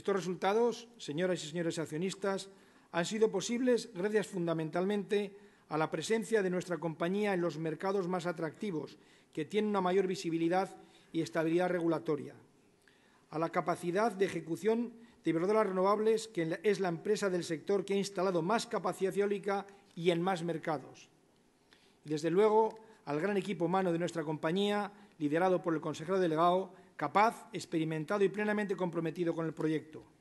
Estos resultados, señoras y señores accionistas, han sido posibles gracias fundamentalmente a la presencia de nuestra compañía en los mercados más atractivos, que tienen una mayor visibilidad y estabilidad regulatoria, a la capacidad de ejecución de Iberdrola Renovables, que es la empresa del sector que ha instalado más capacidad eólica y en más mercados. Y, desde luego, al gran equipo humano de nuestra compañía, liderado por el consejero delegado capaz, experimentado y plenamente comprometido con el proyecto,